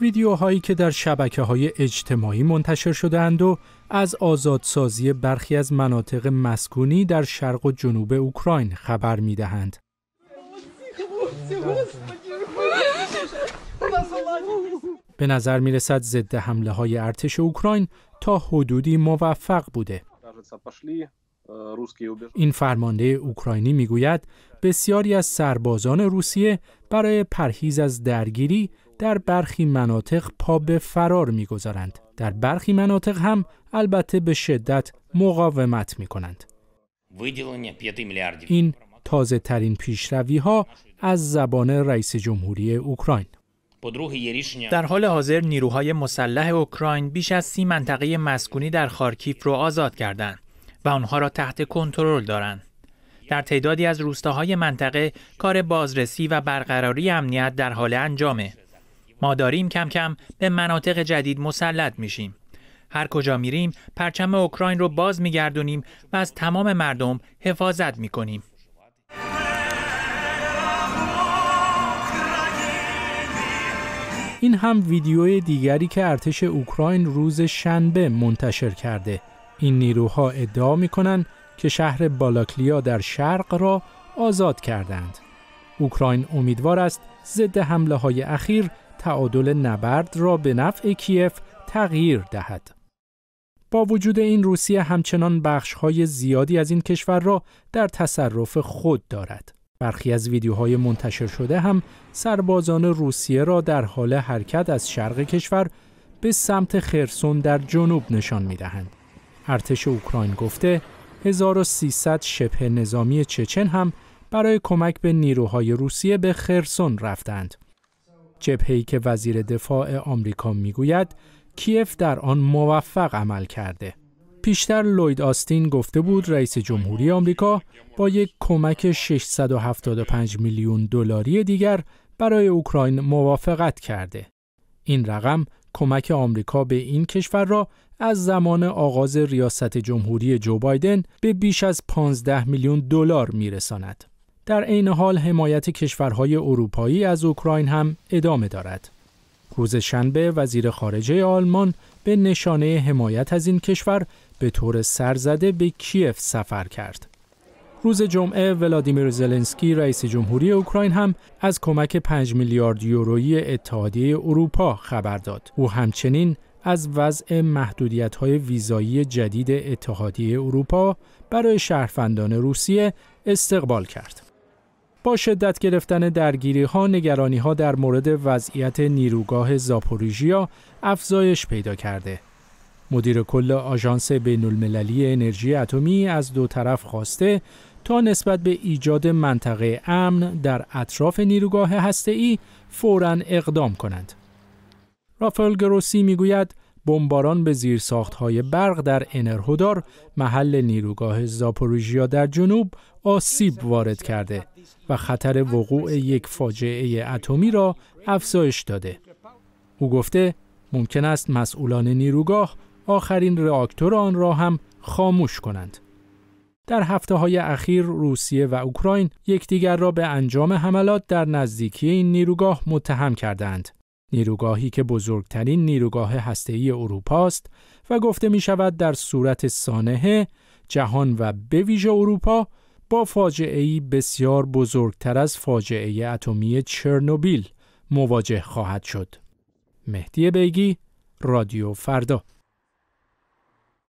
ویدیوهایی که در شبکه های اجتماعی منتشر شدند و از آزادسازی برخی از مناطق مسکونی در شرق و جنوب اوکراین خبر می دهند. به نظر می رسد ضد حمله های ارتش اوکراین تا حدودی موفق بوده. این فرمانده اوکراینی میگوید بسیاری از سربازان روسیه برای پرهیز از درگیری در برخی مناطق پا به فرار میگذارند در برخی مناطق هم البته به شدت مقاومت می کنند. این تازه ترین پیشروی ها از زبان رئیس جمهوری اوکراین در حال حاضر نیروهای مسلح اوکراین بیش از سی منطقه مسکونی در خارکیف را آزاد کردند و آنها را تحت کنترل دارند. در تعدادی از روستاهای منطقه کار بازرسی و برقراری امنیت در حال انجامه. ما داریم کم کم به مناطق جدید مسلط میشیم. هر کجا میریم پرچم اوکراین رو باز میگردونیم و از تمام مردم حفاظت میکنیم. این هم ویدیوی دیگری که ارتش اوکراین روز شنبه منتشر کرده. این نیروها ادعا می کنند که شهر بالاکلیا در شرق را آزاد کردند. اوکراین امیدوار است ضد حمله های اخیر تعادل نبرد را به نفع کیف تغییر دهد. با وجود این روسیه همچنان بخشهای زیادی از این کشور را در تصرف خود دارد. برخی از ویدیوهای منتشر شده هم سربازان روسیه را در حال حرکت از شرق کشور به سمت خرسون در جنوب نشان می ارتش اوکراین گفته 1300 شبه نظامی چچن هم برای کمک به نیروهای روسیه به خرسون رفتند. جبهه‌ای که وزیر دفاع آمریکا میگوید کیف در آن موفق عمل کرده. پیشتر لوید آستین گفته بود رئیس جمهوری آمریکا با یک کمک 675 میلیون دلاری دیگر برای اوکراین موافقت کرده. این رقم کمک آمریکا به این کشور را از زمان آغاز ریاست جمهوری جو بایدن به بیش از 15 میلیون دلار میرساند. در عین حال حمایت کشورهای اروپایی از اوکراین هم ادامه دارد. روز شنبه وزیر خارجه آلمان به نشانه حمایت از این کشور به طور سرزده به کیف سفر کرد. روز جمعه ولادیمیر زلنسکی رئیس جمهوری اوکراین هم از کمک 5 میلیارد یورویی اتحادیه اروپا خبر داد. او همچنین از وضع محدودیت های ویزایی جدید اتحادیه اروپا برای شهروندان روسیه استقبال کرد. با شدت گرفتن درگیری ها نگرانی ها در مورد وضعیت نیروگاه زاپوریژیا افزایش پیدا کرده. مدیر کل آژانس بین المللی انرژی اتمی از دو طرف خواسته تا نسبت به ایجاد منطقه امن در اطراف نیروگاه ای فورا اقدام کنند. رافل گروسی میگوید بمباران به زیر ساختهای برق در انرهودار محل نیروگاه زاپوریژیا در جنوب آسیب وارد کرده و خطر وقوع یک فاجعه اتمی را افزایش داده. او گفته ممکن است مسئولان نیروگاه آخرین راکتور آن را هم خاموش کنند. در هفته های اخیر روسیه و اوکراین یکدیگر را به انجام حملات در نزدیکی این نیروگاه متهم کردند. نیروگاهی که بزرگترین نیروگاه هسته‌ای اروپا است و گفته می شود در صورت سانحه جهان و به ویژه اروپا با فاجعه بسیار بزرگتر از فاجعه اتمی چرنوبیل مواجه خواهد شد. مهدی بیگی رادیو فردا